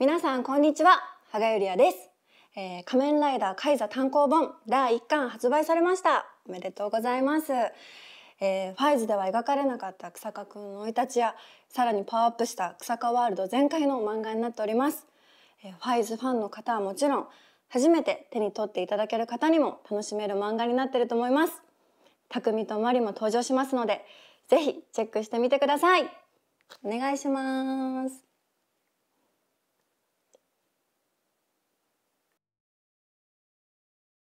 皆さんこんにちは羽賀ゆりやです、えー、仮面ライダーカイザ単行本第1巻発売されましたおめでとうございます、えー、ファイズでは描かれなかった草加くんの生い立ちやさらにパワーアップした草加ワールド全開の漫画になっております、えー、ファイズファンの方はもちろん初めて手に取っていただける方にも楽しめる漫画になってると思います匠とマリも登場しますのでぜひチェックしてみてくださいお願いします